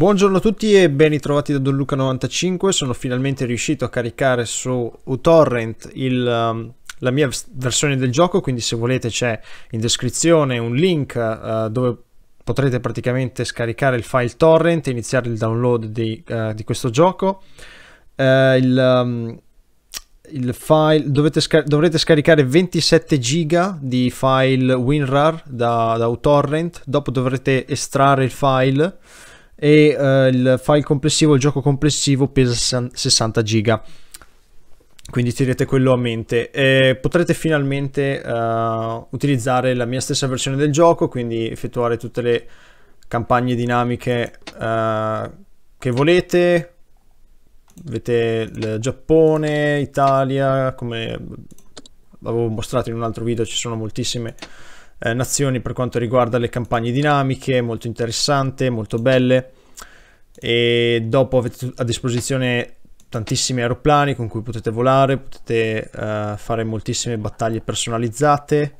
Buongiorno a tutti e ben ritrovati da Don Luca 95 Sono finalmente riuscito a caricare su uTorrent il, um, la mia versione del gioco, quindi se volete c'è in descrizione un link uh, dove potrete praticamente scaricare il file torrent e iniziare il download di, uh, di questo gioco. Uh, il, um, il file, scar dovrete scaricare 27 giga di file WinRAR da, da uTorrent, dopo dovrete estrarre il file e eh, il file complessivo, il gioco complessivo pesa 60 giga. Quindi tenete quello a mente. E potrete finalmente eh, utilizzare la mia stessa versione del gioco, quindi effettuare tutte le campagne dinamiche eh, che volete. Avete il Giappone, Italia, come avevo mostrato in un altro video, ci sono moltissime eh, nazioni per quanto riguarda le campagne dinamiche, molto interessante, molto belle. E dopo avete a disposizione tantissimi aeroplani con cui potete volare, potete eh, fare moltissime battaglie personalizzate.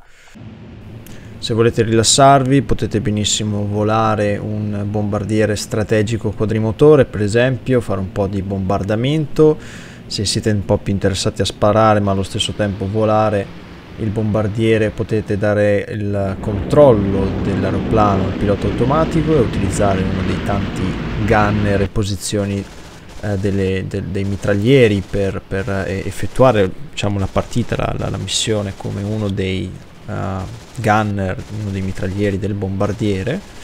Se volete rilassarvi potete benissimo volare un bombardiere strategico quadrimotore, per esempio, fare un po' di bombardamento. Se siete un po' più interessati a sparare ma allo stesso tempo volare il bombardiere potete dare il controllo dell'aeroplano al pilota automatico e utilizzare uno dei tanti gunner e posizioni eh, delle, de, dei mitraglieri per, per eh, effettuare diciamo, la partita, la, la, la, missione come uno dei uh, gunner, uno dei mitraglieri del bombardiere.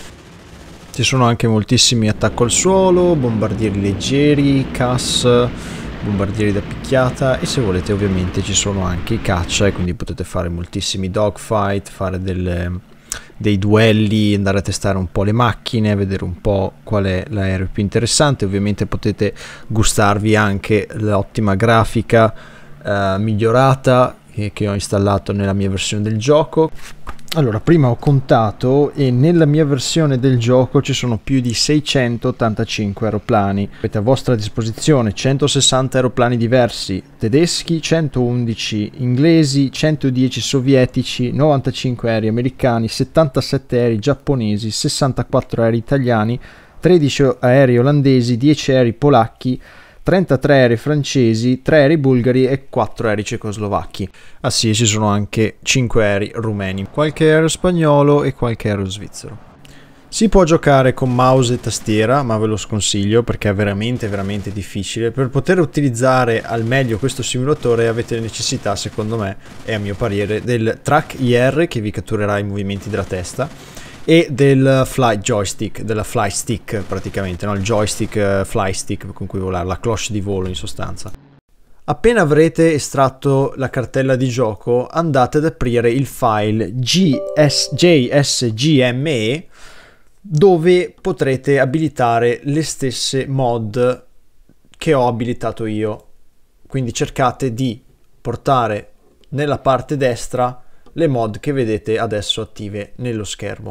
Ci sono anche moltissimi attacco al suolo, bombardieri leggeri, CAS, bombardieri da picchiata e se volete ovviamente ci sono anche i caccia e quindi potete fare moltissimi dogfight, fare delle, dei duelli, andare a testare un po' le macchine, vedere un po' qual è l'aereo più interessante, ovviamente potete gustarvi anche l'ottima grafica eh, migliorata che, che ho installato nella mia versione del gioco. Allora, prima ho contato e nella mia versione del gioco ci sono più di 685 aeroplani. Avete a vostra disposizione 160 aeroplani diversi, tedeschi, 111 inglesi, 110 sovietici, 95 aerei americani, 77 aerei giapponesi, 64 aerei italiani, 13 aerei olandesi, 10 aerei polacchi, 33 aerei francesi, 3 aerei bulgari e 4 aerei cecoslovacchi. A ci sono anche 5 aerei rumeni, qualche aereo spagnolo e qualche aereo svizzero. Si può giocare con mouse e tastiera, ma ve lo sconsiglio perché è veramente veramente difficile. Per poter utilizzare al meglio questo simulatore avete necessità, secondo me e a mio parere, del track IR che vi catturerà i movimenti della testa e del fly joystick, della fly stick praticamente, no? il joystick eh, fly stick con cui volare, la cloche di volo in sostanza. Appena avrete estratto la cartella di gioco andate ad aprire il file GS, JSGME dove potrete abilitare le stesse mod che ho abilitato io. Quindi cercate di portare nella parte destra le mod che vedete adesso attive nello schermo.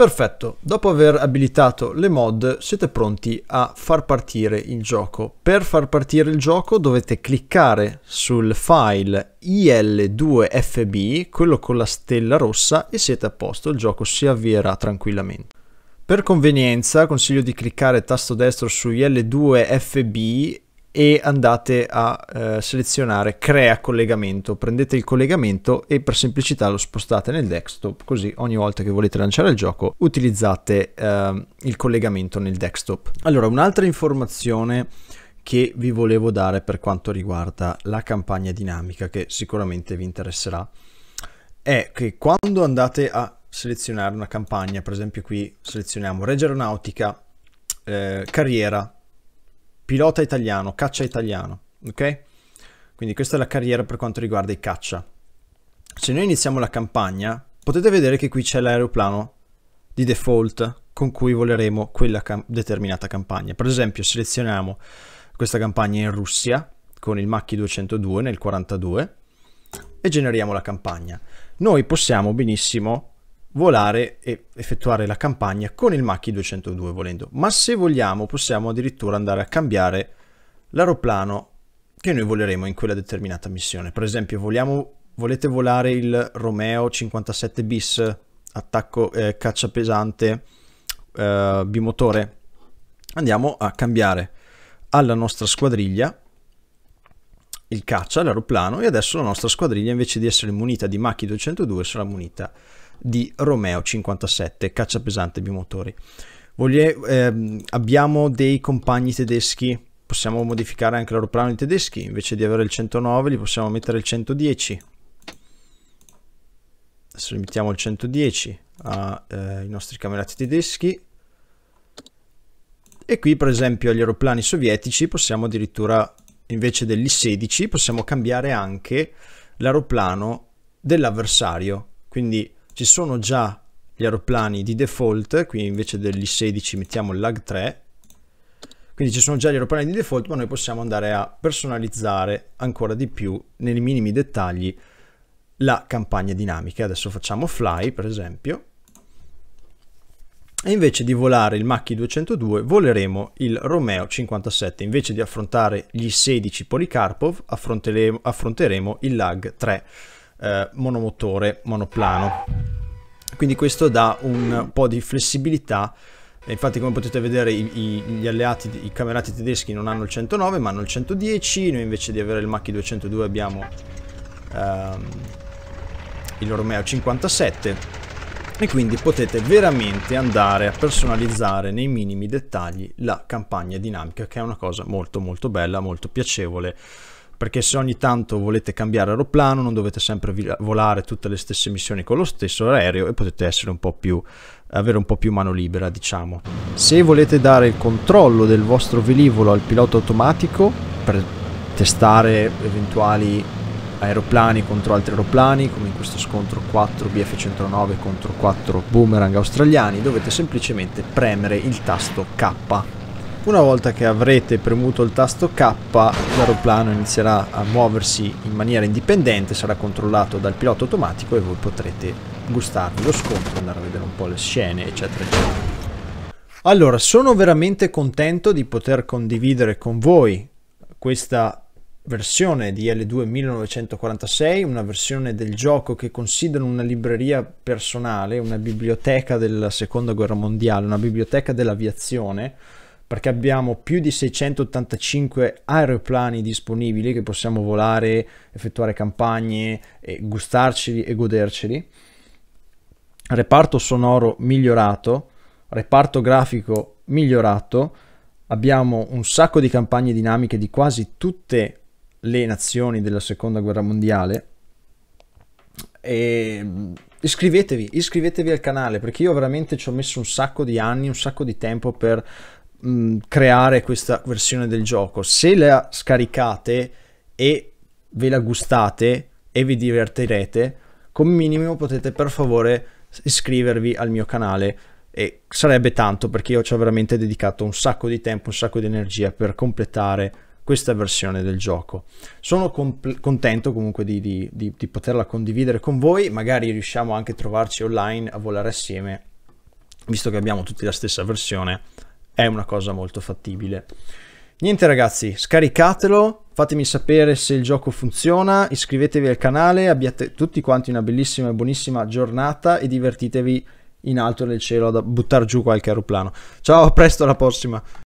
Perfetto, dopo aver abilitato le mod siete pronti a far partire il gioco. Per far partire il gioco dovete cliccare sul file IL2FB, quello con la stella rossa, e siete a posto, il gioco si avvierà tranquillamente. Per convenienza consiglio di cliccare tasto destro su IL2FB e andate a eh, selezionare crea collegamento prendete il collegamento e per semplicità lo spostate nel desktop così ogni volta che volete lanciare il gioco utilizzate eh, il collegamento nel desktop allora un'altra informazione che vi volevo dare per quanto riguarda la campagna dinamica che sicuramente vi interesserà è che quando andate a selezionare una campagna per esempio qui selezioniamo Regge Aeronautica eh, Carriera pilota italiano, caccia italiano, ok? Quindi questa è la carriera per quanto riguarda i caccia. Se noi iniziamo la campagna, potete vedere che qui c'è l'aeroplano di default con cui voleremo quella cam determinata campagna. Per esempio, selezioniamo questa campagna in Russia con il Macchi 202 nel 42 e generiamo la campagna. Noi possiamo benissimo volare e effettuare la campagna con il Machi 202 volendo. Ma se vogliamo possiamo addirittura andare a cambiare l'aeroplano che noi voleremo in quella determinata missione. Per esempio vogliamo, volete volare il Romeo 57 bis, attacco eh, caccia pesante, eh, bimotore. Andiamo a cambiare alla nostra squadriglia il caccia, l'aeroplano e adesso la nostra squadriglia invece di essere munita di Machi 202 sarà munita di di Romeo 57, caccia pesante bimotori. Voglie, ehm, abbiamo dei compagni tedeschi, possiamo modificare anche l'aeroplano dei tedeschi, invece di avere il 109 li possiamo mettere il 110. Adesso mettiamo il 110 ai eh, nostri camerati tedeschi. E qui per esempio agli aeroplani sovietici possiamo addirittura, invece degli 16, possiamo cambiare anche l'aeroplano dell'avversario. Quindi ci sono già gli aeroplani di default, qui invece degli 16 mettiamo il lag 3, quindi ci sono già gli aeroplani di default, ma noi possiamo andare a personalizzare ancora di più, nei minimi dettagli, la campagna dinamica. Adesso facciamo fly, per esempio, e invece di volare il Macchi 202 voleremo il Romeo 57, invece di affrontare gli 16 Policarpov affronteremo il Lag 3 eh, monomotore monoplano. Quindi questo dà un po' di flessibilità Infatti, come potete vedere, i, i, gli alleati, i camerati tedeschi non hanno il 109, ma hanno il 110. Noi invece di avere il Machi 202 abbiamo ehm, il Romeo 57. E quindi potete veramente andare a personalizzare nei minimi dettagli la campagna dinamica, che è una cosa molto molto bella, molto piacevole perché se ogni tanto volete cambiare aeroplano non dovete sempre volare tutte le stesse missioni con lo stesso aereo e potete essere un po' più avere un po' più mano libera diciamo se volete dare il controllo del vostro velivolo al pilota automatico per testare eventuali aeroplani contro altri aeroplani, come in questo scontro 4 BF-109 contro 4 boomerang australiani, dovete semplicemente premere il tasto K una volta che avrete premuto il tasto K, l'aeroplano inizierà a muoversi in maniera indipendente, sarà controllato dal pilota automatico e voi potrete gustarvi lo scontro, andare a vedere un po' le scene, eccetera, eccetera. Allora, sono veramente contento di poter condividere con voi questa versione di L2 1946, una versione del gioco che considero una libreria personale, una biblioteca della seconda guerra mondiale, una biblioteca dell'aviazione perché abbiamo più di 685 aeroplani disponibili che possiamo volare, effettuare campagne, e gustarceli e goderceli. Reparto sonoro migliorato, reparto grafico migliorato, abbiamo un sacco di campagne dinamiche di quasi tutte le nazioni della seconda guerra mondiale. E mm, iscrivetevi, iscrivetevi al canale perché io veramente ci ho messo un sacco di anni, un sacco di tempo per mh, mm, creare questa versione del gioco. Se la scaricate e ve la gustate e vi divertirete, come minimo potete per favore iscrivervi al mio canale e sarebbe tanto perché io ci ho veramente dedicato un sacco di tempo, un sacco di energia per completare questa versione del gioco. Sono contento comunque di, di, di, di, poterla condividere con voi, magari riusciamo anche a trovarci online a volare assieme, visto che abbiamo tutti la stessa versione è una cosa molto fattibile. Niente ragazzi, scaricatelo, fatemi sapere se il gioco funziona, iscrivetevi al canale, abbiate tutti quanti una bellissima e buonissima giornata e divertitevi in alto nel cielo a buttare giù qualche aeroplano. Ciao, a presto alla prossima!